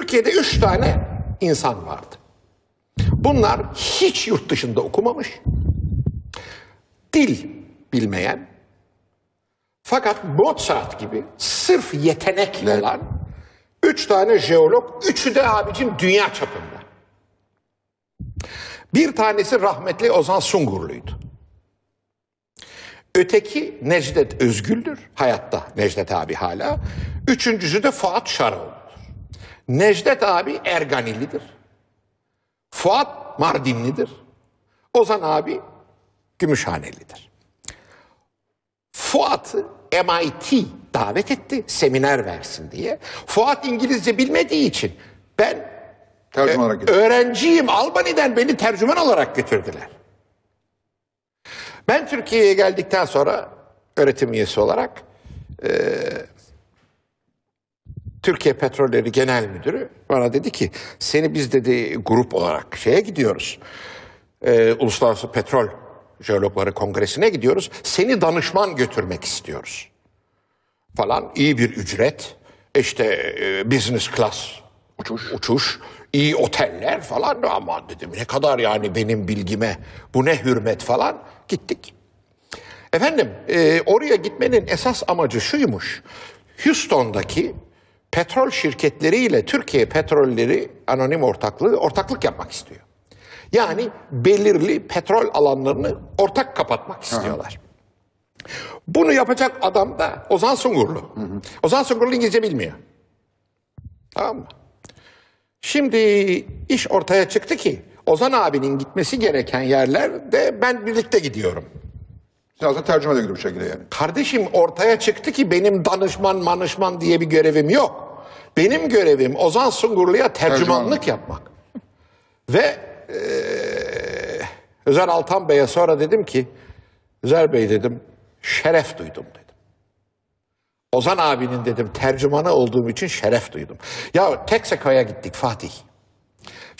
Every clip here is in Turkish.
Türkiye'de üç tane insan vardı. Bunlar hiç yurt dışında okumamış, dil bilmeyen, fakat Mozart gibi sırf yetenek olan üç tane jeolog, üçü de abicim dünya çapında. Bir tanesi rahmetli Ozan Sungurlu'ydu. Öteki Necdet Özgül'dür, hayatta Necdet abi hala. Üçüncüsü de Fuat Şaroğlu. Necdet abi Erganilidir. Fuat Mardinlidir. Ozan abi Gümüşhanelidir. Fuat'ı MIT davet etti seminer versin diye. Fuat İngilizce bilmediği için ben Tercüman e, olarak Öğrenciyim Albany'den beni tercüman olarak götürdüler. Ben Türkiye'ye geldikten sonra öğretim üyesi olarak e, Türkiye Petrolleri Genel Müdürü bana dedi ki seni biz dedi grup olarak şeye gidiyoruz. E, Uluslararası Petrol Jeologları Kongresi'ne gidiyoruz. Seni danışman götürmek istiyoruz. Falan iyi bir ücret. işte e, business class uçuş. uçuş iyi oteller falan ama dedim ne kadar yani benim bilgime bu ne hürmet falan gittik. Efendim e, oraya gitmenin esas amacı şuymuş. Houston'daki petrol şirketleriyle Türkiye Petrolleri Anonim Ortaklığı ortaklık yapmak istiyor. Yani belirli petrol alanlarını ortak kapatmak istiyorlar. Bunu yapacak adam da Ozan Sungurlu. Ozan Sungurlu İngilizce bilmiyor. Tamam mı? Şimdi iş ortaya çıktı ki Ozan abinin gitmesi gereken yerler de ben birlikte gidiyorum. Siyasete tercüme de bu şekilde yani. Kardeşim ortaya çıktı ki benim danışman manışman diye bir görevim yok. Benim görevim Ozan Sungurlu'ya tercümanlık Tercüman. yapmak. Ve e, Özer Altan Bey'e sonra dedim ki Özer Bey dedim şeref duydum dedim. Ozan abinin dedim tercümanı olduğum için şeref duydum. Ya Texaco'ya gittik Fatih.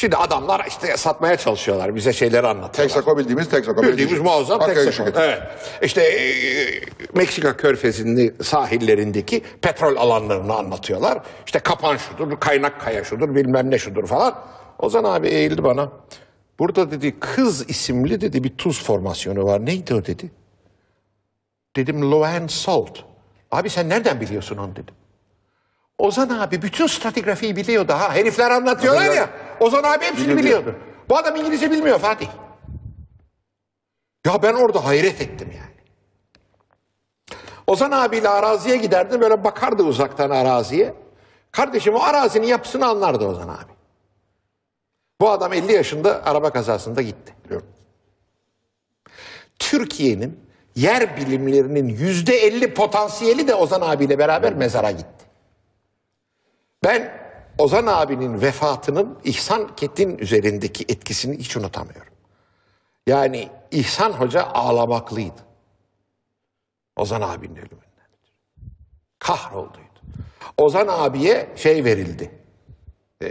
Şimdi adamlar işte satmaya çalışıyorlar. Bize şeyleri anlatıyorlar. Texaco bildiğimiz Texaco. Bildiğimiz muazzam Texaco. Evet. İşte e, Meksika körfezinin sahillerindeki petrol alanlarını anlatıyorlar. İşte kapan şudur, kaynak kaya şudur, bilmem ne şudur falan. Ozan abi eğildi bana. Burada dedi kız isimli dedi bir tuz formasyonu var. Neydi o dedi. Dedim Loan Salt. Abi sen nereden biliyorsun onu dedi. Ozan abi bütün stratigrafiyi biliyor daha. Herifler anlatıyorlar ya. Ozan abi hepsini Biliyordu. biliyordu. Bu adam İngilizce bilmiyor Fatih. Ya ben orada hayret ettim yani. Ozan abiyle araziye giderdi böyle bakardı uzaktan araziye. Kardeşim o arazinin yapısını anlardı Ozan abi. Bu adam 50 yaşında araba kazasında gitti. Türkiye'nin yer bilimlerinin yüzde 50 potansiyeli de Ozan abiyle beraber mezara gitti. Ben Ozan abinin vefatının İhsan Ketin üzerindeki etkisini hiç unutamıyorum. Yani İhsan Hoca ağlamaklıydı. Ozan abinin ölümünden. Kahrolduydu. Ozan abiye şey verildi. E,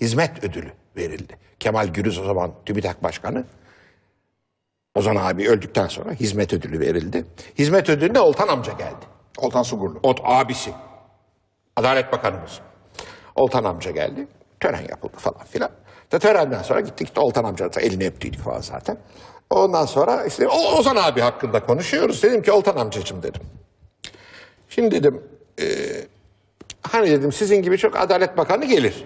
hizmet ödülü verildi. Kemal Gürüz o zaman TÜBİTAK Başkanı. Ozan abi öldükten sonra hizmet ödülü verildi. Hizmet ödülüne Oltan amca geldi. Oltan Sugurlu. Ot abisi. Adalet Bakanımız. Oltan amca geldi. Tören yapıldı falan filan. De törenden sonra gittik işte Oltan amcanın elini öptüydük falan zaten. Ondan sonra işte o Ozan abi hakkında konuşuyoruz. Dedim ki Oltan amcacım dedim. Şimdi dedim e, hani dedim sizin gibi çok Adalet Bakanı gelir.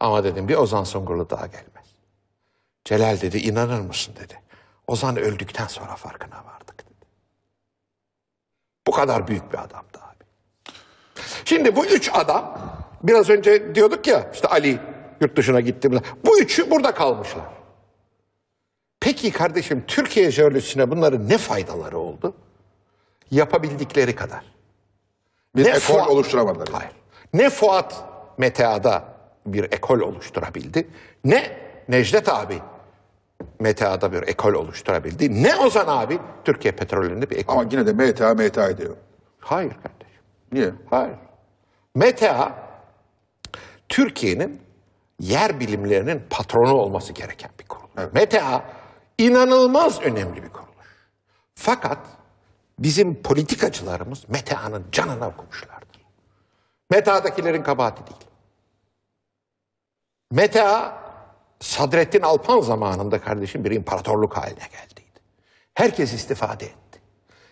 Ama dedim bir Ozan Sungurlu daha gelmez. Celal dedi inanır mısın dedi. Ozan öldükten sonra farkına vardık dedi. Bu kadar büyük bir adamdı abi. Şimdi bu üç adam Biraz önce diyorduk ya işte Ali yurt dışına gitti. Bu üçü burada kalmışlar. Peki kardeşim Türkiye jeolojisine bunların ne faydaları oldu? Yapabildikleri kadar. Bir ne ekol Fuat, oluşturamadılar. Hayır. Ne Fuat Metea'da bir ekol oluşturabildi. Ne Necdet abi Metea'da bir ekol oluşturabildi. Ne Ozan abi Türkiye petrolünde bir ekol. Ama yine de Meta Meta diyor. Hayır kardeşim. Niye? Hayır. Meta Türkiye'nin yer bilimlerinin patronu olması gereken bir kuruluş. Evet. META inanılmaz önemli bir kuruluş. Fakat bizim politikacılarımız META'nın canına okumuşlardır. META'dakilerin kabahati değil. META Sadrettin Alpan zamanında kardeşim bir imparatorluk haline geldiydi. Herkes istifade etti.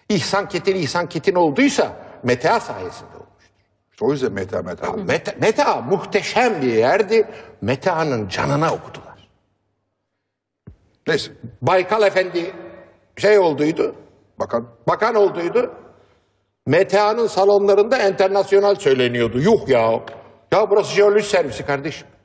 İhsan Ketin İhsan Ketin olduysa META sayesinde oldu. O yüzden meta meta. Meta, meta muhteşem bir yerdi. Meta'nın canına okudular. Neyse. Baykal Efendi şey olduydu. Bakan. Bakan olduydu. Meta'nın salonlarında internasyonal söyleniyordu. Yuh ya. Ya burası jeoloji servisi kardeşim.